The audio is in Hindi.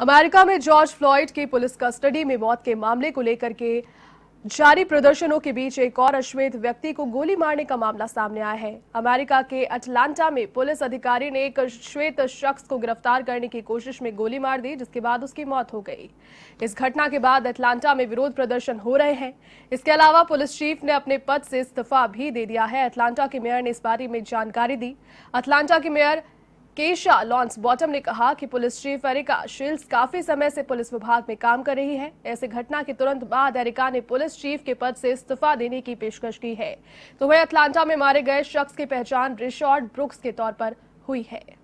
अमेरिका में जॉर्ज फ्लॉयड की पुलिस कस्टडी में मौत के मामले को लेकर के जारी प्रदर्शनों के बीच एक और अश्वेत व्यक्ति को गोली मारने का मामला सामने आया है अमेरिका के अटलांटा में पुलिस अधिकारी ने एक श्वेत शख्स को गिरफ्तार करने की कोशिश में गोली मार दी जिसके बाद उसकी मौत हो गई इस घटना के बाद अटलांटा में विरोध प्रदर्शन हो रहे हैं इसके अलावा पुलिस चीफ ने अपने पद से इस्तीफा भी दे दिया है अटलांटा के मेयर ने इस बारे में जानकारी दी अटलांटा के मेयर केशा लॉन्स बॉटम ने कहा कि पुलिस चीफ एरिका शील्स काफी समय से पुलिस विभाग में काम कर रही है ऐसे घटना के तुरंत बाद एरिका ने पुलिस चीफ के पद से इस्तीफा देने की पेशकश की है तो वह अटलांटा में मारे गए शख्स की पहचान रिशॉर्ड ब्रुक्स के तौर पर हुई है